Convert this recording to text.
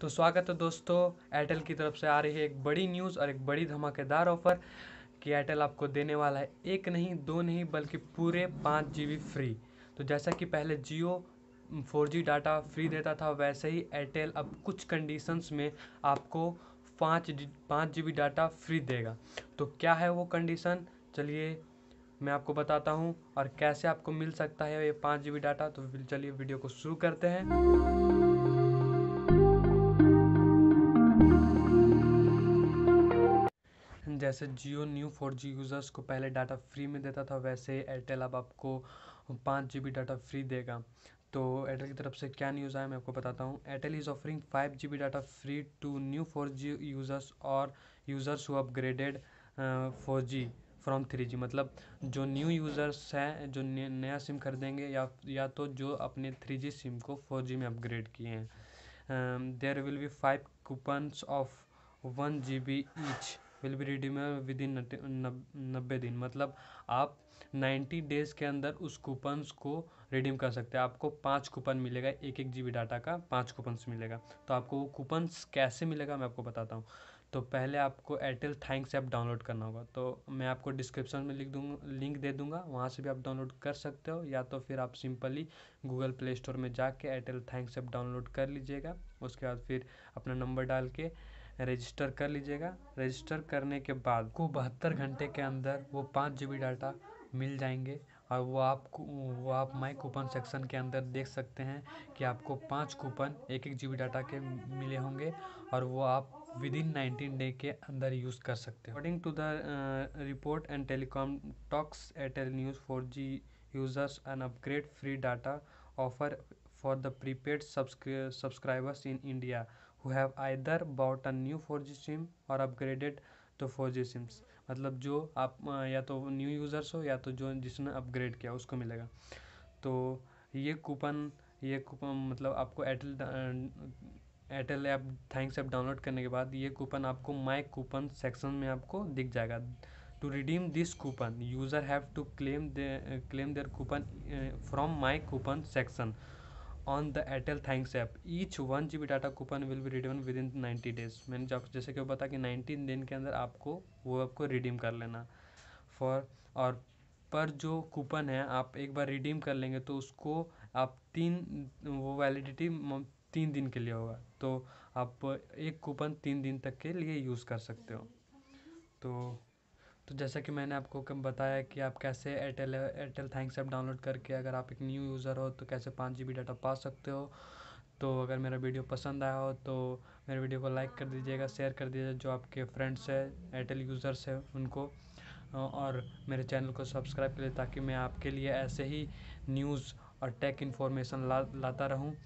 तो स्वागत है दोस्तों एयरटेल की तरफ से आ रही है एक बड़ी न्यूज़ और एक बड़ी धमाकेदार ऑफ़र कि एयरटेल आपको देने वाला है एक नहीं दो नहीं बल्कि पूरे पाँच जी फ्री तो जैसा कि पहले जियो जी डाटा फ्री देता था वैसे ही एयरटेल अब कुछ कंडीशंस में आपको पाँच पाँच जी डाटा फ्री देगा तो क्या है वो कंडीशन चलिए मैं आपको बताता हूँ और कैसे आपको मिल सकता है ये पाँच जी डाटा तो चलिए वीडियो को शुरू करते हैं जैसे Jio new four G users को पहले डाटा फ्री में देता था वैसे एयरटेल अब आपको पाँच जी बी डाटा फ्री देगा तो एयरटेल की तरफ से क्या न्यूज़ आया मैं आपको बताता हूँ Airtel is offering five G B data free to new four G users और users who upgraded four G from three G मतलब जो न्यू यूज़र्स हैं जो नया सिम खरीदेंगे या या तो जो अपने थ्री जी सिम को फोर जी में अपग्रेड किए हैं there will be five coupons of one G B each will be redeem within नब्बे दिन मतलब आप नाइन्टी डेज़ के अंदर उस कूपन्स को रिडीम कर सकते हैं आपको पाँच कूपन मिलेगा एक एक जी डाटा का पाँच कूपन्स मिलेगा तो आपको वो कूपन्स कैसे मिलेगा मैं आपको बताता हूँ तो पहले आपको एयरटेल थैंक्स ऐप डाउनलोड करना होगा तो मैं आपको डिस्क्रिप्शन में लिख दूँगा लिंक दे दूँगा वहाँ से भी आप डाउनलोड कर सकते हो या तो फिर आप सिंपली गूगल प्ले स्टोर में जाके एयरटेल थैंक्स ऐप डाउनलोड कर लीजिएगा उसके बाद फिर अपना नंबर डाल के रजिस्टर कर लीजिएगा रजिस्टर करने के बाद को बहत्तर घंटे के अंदर वो पाँच जी बी डाटा मिल जाएंगे और वो आपको वो आप माई कूपन सेक्शन के अंदर देख सकते हैं कि आपको पाँच कूपन एक एक जी बी डाटा के मिले होंगे और वो आप विद इन नाइनटीन डे के अंदर यूज़ कर सकते हैं according to the report and telecom talks Airtel news four G users and upgrade free data offer for the prepaid subscribers in India who have either bought a new 4G SIM और upgraded to 4G SIMs मतलब जो आप या तो new users हो या तो जो जिसने अपग्रेड किया उसको मिलेगा तो ये कूपन ये कूपन मतलब आपको Airtel Airtel app thanks app download करने के बाद ये कूपन आपको माई कूपन सेक्शन में आपको दिख जाएगा to redeem this coupon user have to claim claim their coupon from my coupon section on the Airtel Thanks app each one G B data coupon will be redeem within ninety days मैंने जब जैसे कि बताया कि nineteen दिन के अंदर आपको वो आपको रिडीम कर लेना फॉर और पर जो कूपन है आप एक बार रिडीम कर लेंगे तो उसको आप तीन वो वैलिडिटी तीन दिन के लिए होगा तो आप एक कूपन तीन दिन तक के लिए यूज़ कर सकते हो तो तो जैसा कि मैंने आपको कम बताया कि आप कैसे Airtel Airtel Thanks app download करके अगर आप एक न्यू यूज़र हो तो कैसे पाँच जी बी डाटा पा सकते हो तो अगर मेरा वीडियो पसंद आया हो तो मेरे वीडियो को लाइक कर दीजिएगा शेयर कर दीजिएगा जो आपके फ्रेंड्स हैं एयरटेल यूज़र्स हैं उनको और मेरे चैनल को सब्सक्राइब कर ताकि मैं आपके लिए ऐसे ही न्यूज़ और टेक इन्फॉर्मेशन ला, लाता रहूँ